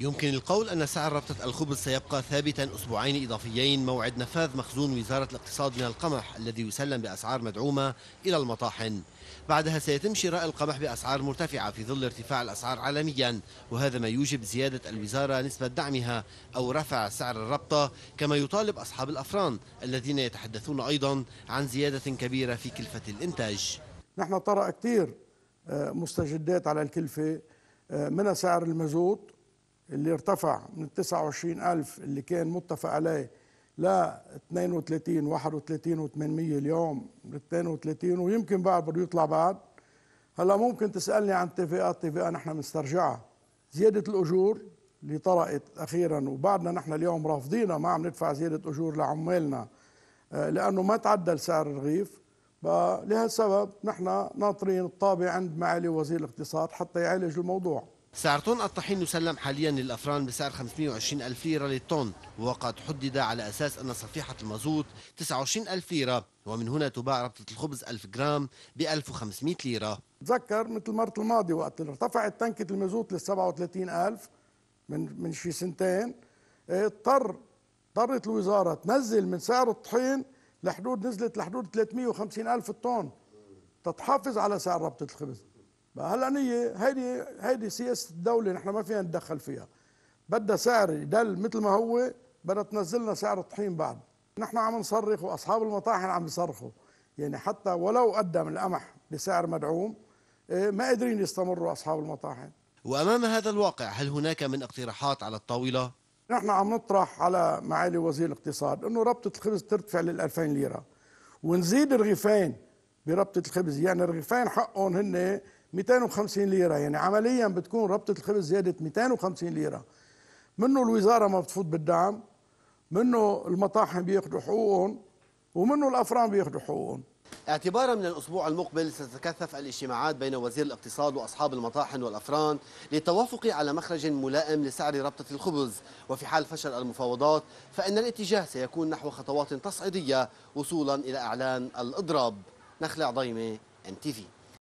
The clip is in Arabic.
يمكن القول أن سعر ربطة الخبز سيبقى ثابتا أسبوعين إضافيين موعد نفاذ مخزون وزارة الاقتصاد من القمح الذي يسلم بأسعار مدعومة إلى المطاحن بعدها سيتم شراء القمح بأسعار مرتفعة في ظل ارتفاع الأسعار عالميا وهذا ما يوجب زيادة الوزارة نسبة دعمها أو رفع سعر الربطة كما يطالب أصحاب الأفران الذين يتحدثون أيضا عن زيادة كبيرة في كلفة الإنتاج نحن طرأ كثير آه، مستجدات على الكلفة آه، من سعر المازوت اللي ارتفع من 29 ألف اللي كان متفق عليه ل 32 31 و800 اليوم ل 32 ويمكن بعد بده يطلع بعد هلا ممكن تسالني عن اتفاقات اتفاقات نحن بنسترجعها زياده الاجور اللي طرأت اخيرا وبعدنا نحن اليوم رافضينها ما عم ندفع زياده اجور لعمالنا آه، لانه ما تعدل سعر الرغيف لهالسبب نحن ناطرين الطابع عند معالي وزير الاقتصاد حتى يعالج الموضوع سعر طن الطحين يسلم حاليا للأفران بسعر 520 ألف ليرة للطن وقد حدد على أساس أن صفيحة المازوت 29 ألف ليرة ومن هنا تباع ربطة الخبز 1000 جرام ب 1500 ليرة تذكر مثل مرة الماضي وقت ارتفعت تنكة المازوت لل 37 ألف من من شي سنتين إيه، اضطر اضطرت الوزارة تنزل من سعر الطحين لحدود نزلت لحدود 350 ألف الطن تتحافظ على سعر ربطة الخبز هلا هي هيدي هيدي سياسة الدولة نحن ما فينا نتدخل فيها بدها سعر يدل مثل ما هو بدها تنزلنا سعر الطحين بعد نحن عم نصرخ وأصحاب المطاحن عم يصرخوا يعني حتى ولو قدم القمح بسعر مدعوم إيه، ما قادرين يستمروا أصحاب المطاحن وأمام هذا الواقع هل هناك من اقتراحات على الطاولة؟ نحن عم نطرح على معالي وزير الاقتصاد أنه ربطة الخبز ترتفع لل 2000 ليرة ونزيد الرغيفين بربطة الخبز يعني الرغيفين حقهم هن 250 ليره يعني عمليا بتكون ربطه الخبز زياده 250 ليره منه الوزاره ما بتفوت بالدعم منه المطاحن بياخذوا حقوقهم ومنه الافران بياخذوا حقوقهم اعتبارا من الاسبوع المقبل ستتكثف الاجتماعات بين وزير الاقتصاد واصحاب المطاحن والافران للتوافق على مخرج ملائم لسعر ربطه الخبز وفي حال فشل المفاوضات فان الاتجاه سيكون نحو خطوات تصعيديه وصولا الى اعلان الاضراب نخلع ضيمه ام تي في